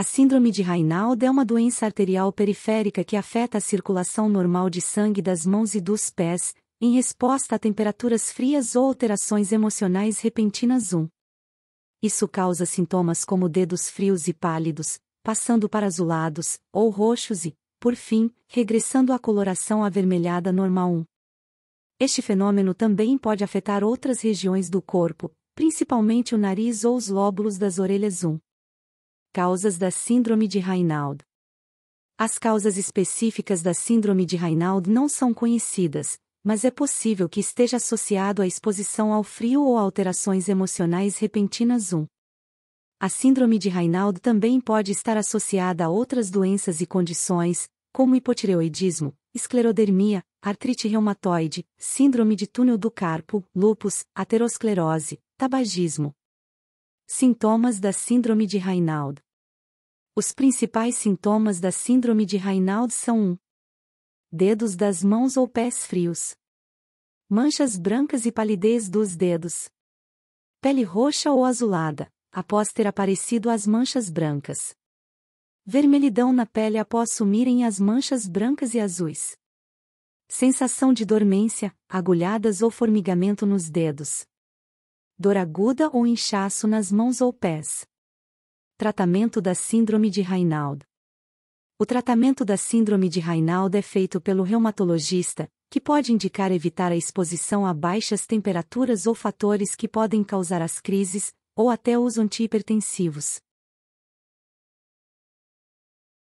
A síndrome de Raynaud é uma doença arterial periférica que afeta a circulação normal de sangue das mãos e dos pés, em resposta a temperaturas frias ou alterações emocionais repentinas. 1. Isso causa sintomas como dedos frios e pálidos, passando para azulados ou roxos e, por fim, regressando à coloração avermelhada normal 1. Este fenômeno também pode afetar outras regiões do corpo, principalmente o nariz ou os lóbulos das orelhas 1. Causas da Síndrome de Raynaud. As causas específicas da Síndrome de Raynaud não são conhecidas, mas é possível que esteja associado à exposição ao frio ou alterações emocionais repentinas 1. A Síndrome de Raynaud também pode estar associada a outras doenças e condições, como hipotireoidismo, esclerodermia, artrite reumatoide, síndrome de túnel do carpo, lúpus, aterosclerose, tabagismo, Sintomas da Síndrome de Raynaud Os principais sintomas da Síndrome de Raynaud são 1. Dedos das mãos ou pés frios. Manchas brancas e palidez dos dedos. Pele roxa ou azulada, após ter aparecido as manchas brancas. Vermelhidão na pele após sumirem as manchas brancas e azuis. Sensação de dormência, agulhadas ou formigamento nos dedos dor aguda ou inchaço nas mãos ou pés. Tratamento da Síndrome de Raynaud O tratamento da Síndrome de Raynaud é feito pelo reumatologista, que pode indicar evitar a exposição a baixas temperaturas ou fatores que podem causar as crises, ou até uso antihipertensivos.